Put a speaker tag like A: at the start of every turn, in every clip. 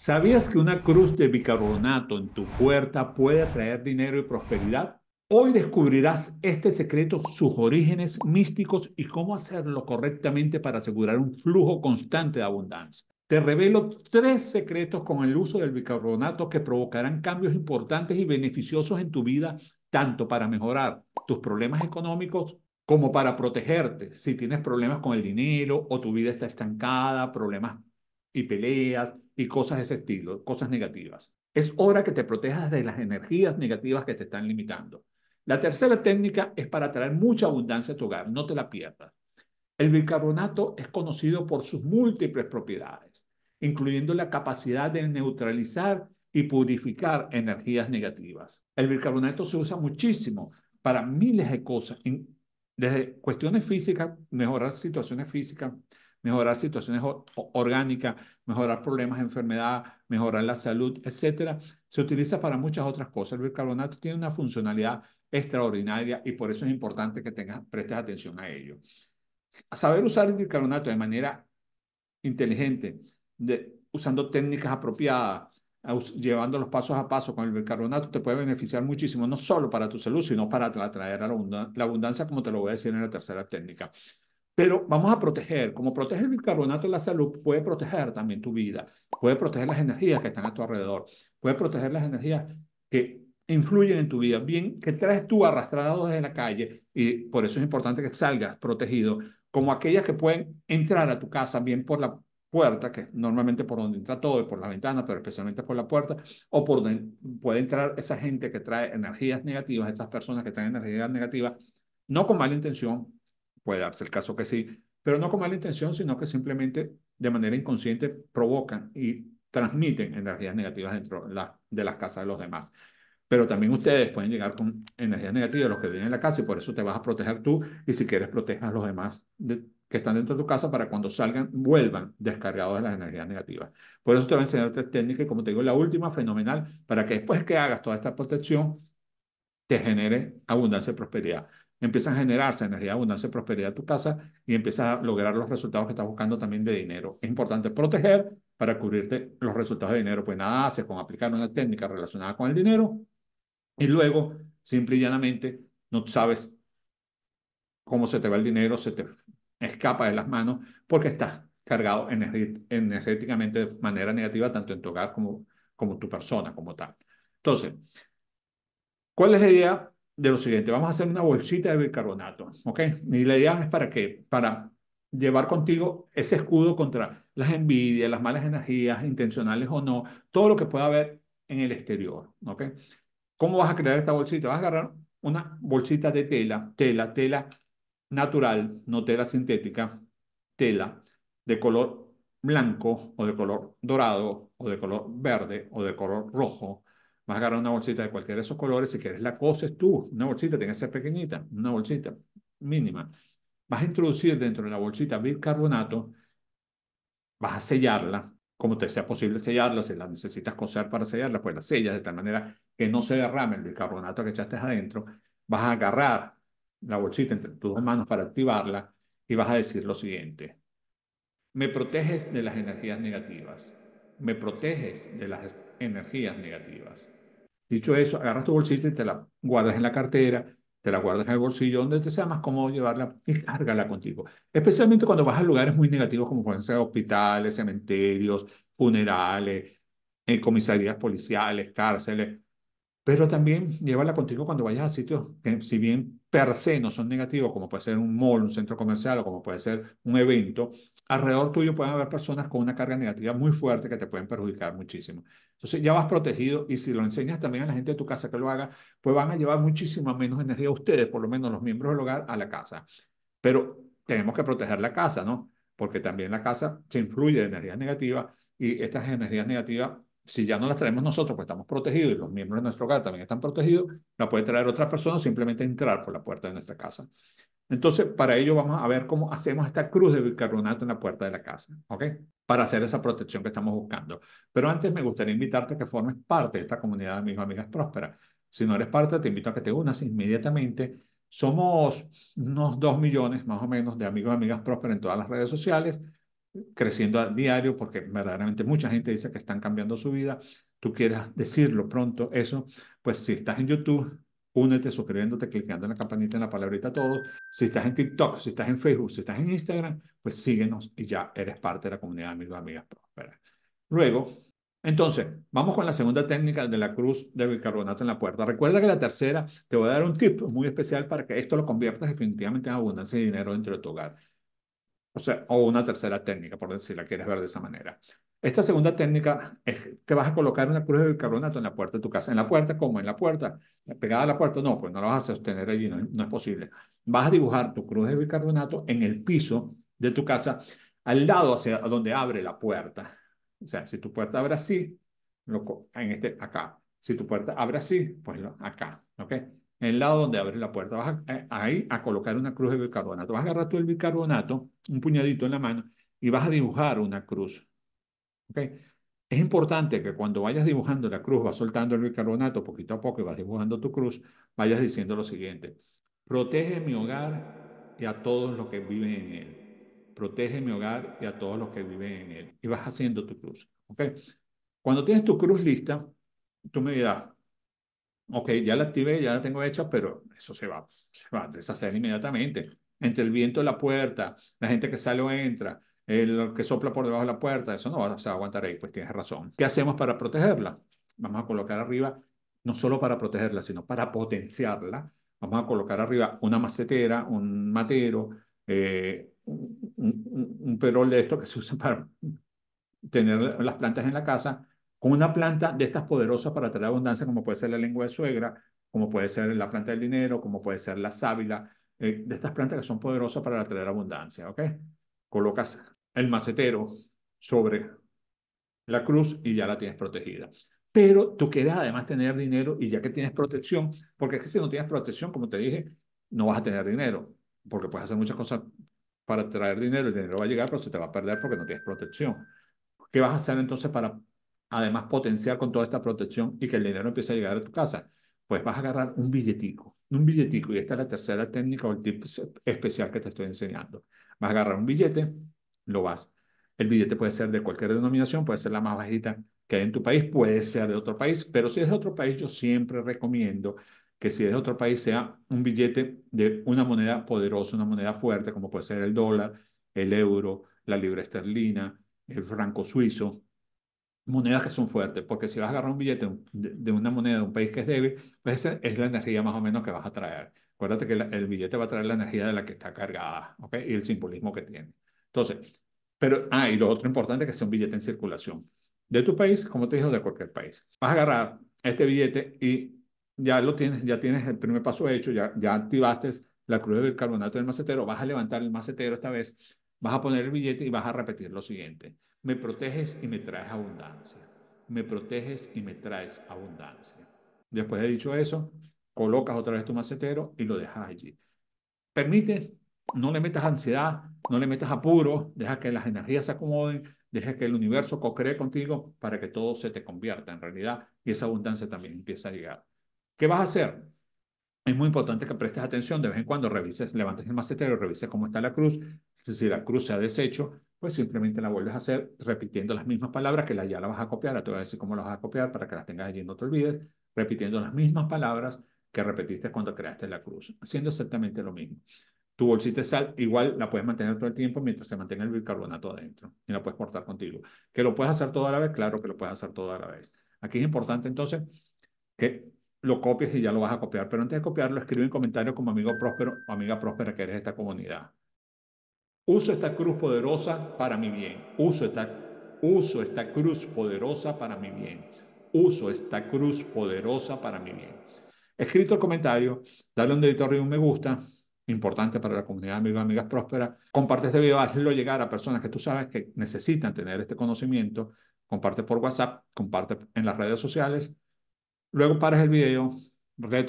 A: ¿Sabías que una cruz de bicarbonato en tu puerta puede atraer dinero y prosperidad? Hoy descubrirás este secreto, sus orígenes místicos y cómo hacerlo correctamente para asegurar un flujo constante de abundancia. Te revelo tres secretos con el uso del bicarbonato que provocarán cambios importantes y beneficiosos en tu vida, tanto para mejorar tus problemas económicos como para protegerte si tienes problemas con el dinero o tu vida está estancada, problemas y peleas y cosas de ese estilo, cosas negativas. Es hora que te protejas de las energías negativas que te están limitando. La tercera técnica es para traer mucha abundancia a tu hogar, no te la pierdas. El bicarbonato es conocido por sus múltiples propiedades, incluyendo la capacidad de neutralizar y purificar energías negativas. El bicarbonato se usa muchísimo para miles de cosas, desde cuestiones físicas, mejorar situaciones físicas, mejorar situaciones orgánicas, mejorar problemas de enfermedad, mejorar la salud, etcétera, se utiliza para muchas otras cosas. El bicarbonato tiene una funcionalidad extraordinaria y por eso es importante que tengas, prestes atención a ello. Saber usar el bicarbonato de manera inteligente, usando técnicas apropiadas, llevando los pasos a paso con el bicarbonato, te puede beneficiar muchísimo, no solo para tu salud, sino para atraer la abundancia, como te lo voy a decir en la tercera técnica. Pero vamos a proteger, como protege el bicarbonato de la salud, puede proteger también tu vida, puede proteger las energías que están a tu alrededor, puede proteger las energías que influyen en tu vida, bien que traes tú arrastrado desde la calle y por eso es importante que salgas protegido, como aquellas que pueden entrar a tu casa bien por la puerta, que normalmente por donde entra todo, y por la ventana, pero especialmente por la puerta, o por donde puede entrar esa gente que trae energías negativas, esas personas que traen energías negativas, no con mala intención, puede darse el caso que sí, pero no con mala intención, sino que simplemente de manera inconsciente provocan y transmiten energías negativas dentro la, de las casas de los demás. Pero también ustedes pueden llegar con energías negativas los que vienen en la casa y por eso te vas a proteger tú y si quieres protejas a los demás que están dentro de tu casa para cuando salgan vuelvan descargados de las energías negativas. Por eso te voy a enseñar técnica y como te digo, la última, fenomenal, para que después que hagas toda esta protección, te genere abundancia y prosperidad empiezan a generarse energía, abundancia, y prosperidad en tu casa y empiezas a lograr los resultados que estás buscando también de dinero. Es importante proteger para cubrirte los resultados de dinero, pues nada hace con aplicar una técnica relacionada con el dinero y luego, simple y llanamente, no sabes cómo se te va el dinero, se te escapa de las manos porque estás cargado energéticamente de manera negativa tanto en tu hogar como, como tu persona, como tal. Entonces, ¿cuál es la idea de lo siguiente, vamos a hacer una bolsita de bicarbonato, ¿ok? Y la idea es para qué, para llevar contigo ese escudo contra las envidias, las malas energías, intencionales o no, todo lo que pueda haber en el exterior, ¿ok? ¿Cómo vas a crear esta bolsita? Vas a agarrar una bolsita de tela, tela, tela natural, no tela sintética, tela de color blanco o de color dorado o de color verde o de color rojo Vas a agarrar una bolsita de cualquiera de esos colores. Si quieres la coces tú, una bolsita, tiene que ser pequeñita, una bolsita mínima. Vas a introducir dentro de la bolsita bicarbonato, vas a sellarla, como te sea posible sellarla, si la necesitas coser para sellarla, pues la sellas de tal manera que no se derrame el bicarbonato que echaste adentro. Vas a agarrar la bolsita entre tus dos manos para activarla y vas a decir lo siguiente. Me proteges de las energías negativas. Me proteges de las energías negativas. Dicho eso, agarras tu bolsita y te la guardas en la cartera, te la guardas en el bolsillo, donde te sea más cómodo llevarla y cárgala contigo. Especialmente cuando vas a lugares muy negativos como pueden ser hospitales, cementerios, funerales, eh, comisarías policiales, cárceles pero también llévala contigo cuando vayas a sitios que si bien per se no son negativos, como puede ser un mall, un centro comercial o como puede ser un evento, alrededor tuyo pueden haber personas con una carga negativa muy fuerte que te pueden perjudicar muchísimo. Entonces ya vas protegido y si lo enseñas también a la gente de tu casa que lo haga, pues van a llevar muchísima menos energía a ustedes, por lo menos los miembros del hogar, a la casa. Pero tenemos que proteger la casa, ¿no? Porque también la casa se influye de energías negativa y estas energías negativas si ya no las traemos nosotros, pues estamos protegidos y los miembros de nuestro hogar también están protegidos, la puede traer otra persona simplemente entrar por la puerta de nuestra casa. Entonces, para ello vamos a ver cómo hacemos esta cruz de bicarbonato en la puerta de la casa, ¿ok? Para hacer esa protección que estamos buscando. Pero antes me gustaría invitarte a que formes parte de esta comunidad de amigos amigas prósperas. Si no eres parte, te invito a que te unas inmediatamente. Somos unos dos millones más o menos de amigos y amigas prósperas en todas las redes sociales creciendo a diario, porque verdaderamente mucha gente dice que están cambiando su vida, tú quieras decirlo pronto, eso, pues si estás en YouTube, únete suscribiéndote, clicando en la campanita, en la palabrita todo. Si estás en TikTok, si estás en Facebook, si estás en Instagram, pues síguenos y ya eres parte de la comunidad de amigos amigas prósperas. Luego, entonces, vamos con la segunda técnica de la cruz de bicarbonato en la puerta. Recuerda que la tercera, te voy a dar un tip muy especial para que esto lo conviertas definitivamente en abundancia de dinero dentro de tu hogar. O sea, o una tercera técnica, por decir, la quieres ver de esa manera. Esta segunda técnica es que vas a colocar una cruz de bicarbonato en la puerta de tu casa. ¿En la puerta? como ¿En la puerta? ¿Pegada a la puerta? No, pues no la vas a sostener allí, no, es posible. Vas a dibujar tu cruz de bicarbonato en el piso de tu casa, al lado hacia donde abre la puerta. O sea, si tu puerta abre así, en este, acá. Si tu puerta abre así, pues acá, ¿ok? En el lado donde abres la puerta. Vas a, eh, ahí a colocar una cruz de bicarbonato. Vas a agarrar tú el bicarbonato, un puñadito en la mano, y vas a dibujar una cruz. ¿Okay? Es importante que cuando vayas dibujando la cruz, vas soltando el bicarbonato poquito a poco y vas dibujando tu cruz, vayas diciendo lo siguiente. Protege mi hogar y a todos los que viven en él. Protege mi hogar y a todos los que viven en él. Y vas haciendo tu cruz. ¿okay? Cuando tienes tu cruz lista, tú me dirás, ok, ya la activé, ya la tengo hecha, pero eso se va, se va a deshacer inmediatamente. Entre el viento de la puerta, la gente que sale o entra, el que sopla por debajo de la puerta, eso no se va a aguantar ahí, pues tienes razón. ¿Qué hacemos para protegerla? Vamos a colocar arriba, no solo para protegerla, sino para potenciarla. Vamos a colocar arriba una macetera, un matero, eh, un, un perol de esto que se usa para tener las plantas en la casa con una planta de estas poderosas para traer abundancia, como puede ser la lengua de suegra, como puede ser la planta del dinero, como puede ser la sábila, eh, de estas plantas que son poderosas para traer abundancia, ¿ok? Colocas el macetero sobre la cruz y ya la tienes protegida. Pero tú quieres además tener dinero y ya que tienes protección, porque es que si no tienes protección, como te dije, no vas a tener dinero, porque puedes hacer muchas cosas para traer dinero, el dinero va a llegar, pero se te va a perder porque no tienes protección. ¿Qué vas a hacer entonces para además potenciar con toda esta protección y que el dinero empiece a llegar a tu casa, pues vas a agarrar un billetico, un billetico, y esta es la tercera técnica o el tip especial que te estoy enseñando. Vas a agarrar un billete, lo vas. El billete puede ser de cualquier denominación, puede ser la más bajita que hay en tu país, puede ser de otro país, pero si es de otro país, yo siempre recomiendo que si es de otro país sea un billete de una moneda poderosa, una moneda fuerte, como puede ser el dólar, el euro, la libra esterlina, el franco suizo, monedas que son fuertes, porque si vas a agarrar un billete de, una moneda de un país que es débil, pues esa es la energía más o menos que vas a traer. Acuérdate que el billete va a traer la energía de la que está cargada, ¿ok? Y el simbolismo que tiene. Entonces, pero, ah, y lo otro importante que sea un billete en circulación. De tu país, como te dijo de cualquier país. Vas a agarrar este billete y ya lo tienes, ya tienes el primer paso hecho, ya, ya activaste la cruz del carbonato del macetero, vas a levantar el macetero esta vez, vas a poner el billete y vas a repetir lo siguiente. Me proteges y me traes abundancia. Me proteges y me traes abundancia. Después de dicho eso, colocas otra vez tu macetero y lo dejas allí. Permite, no le metas ansiedad, no le metas apuro, deja que las energías se acomoden, deja que el universo co contigo para que todo se te convierta en realidad y esa abundancia también empieza a llegar. ¿Qué vas a hacer? Es muy importante que prestes atención de vez en cuando, revises, levantes el macetero, revises cómo está la cruz, si la cruz se ha deshecho, pues simplemente la vuelves a hacer repitiendo las mismas palabras que la, ya la vas a copiar. te voy a decir cómo las vas a copiar para que las tengas allí y no te olvides, repitiendo las mismas palabras que repetiste cuando creaste la cruz, haciendo exactamente lo mismo. Tu bolsita de sal igual la puedes mantener todo el tiempo mientras se mantenga el bicarbonato adentro y la puedes portar contigo. ¿Que lo puedes hacer toda la vez? Claro que lo puedes hacer toda la vez. Aquí es importante entonces que lo copies y ya lo vas a copiar, pero antes de copiarlo escribe en comentario como amigo próspero o amiga próspera que eres de esta comunidad. Uso esta cruz poderosa para mi bien. Uso esta, uso esta cruz poderosa para mi bien. Uso esta cruz poderosa para mi bien. Escrito el comentario, dale un arriba y un me gusta, importante para la comunidad de amigos y amigas prósperas. Comparte este video, hazlo llegar a personas que tú sabes que necesitan tener este conocimiento. Comparte por WhatsApp, comparte en las redes sociales. Luego pares el video,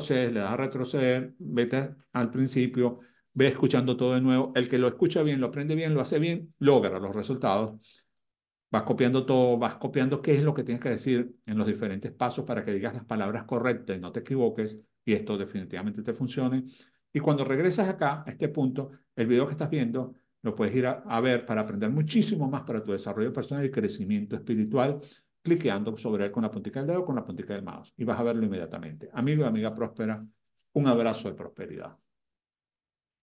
A: se le das a retroceder, vete al principio, ve escuchando todo de nuevo. El que lo escucha bien, lo aprende bien, lo hace bien, logra los resultados. Vas copiando todo, vas copiando qué es lo que tienes que decir en los diferentes pasos para que digas las palabras correctas y no te equivoques y esto definitivamente te funcione. Y cuando regresas acá, a este punto, el video que estás viendo, lo puedes ir a, ver para aprender muchísimo más para tu desarrollo personal y crecimiento espiritual, cliqueando sobre él con la puntica del dedo o con la puntica del mouse. Y vas a verlo inmediatamente. Amigo y amiga próspera, un abrazo de prosperidad.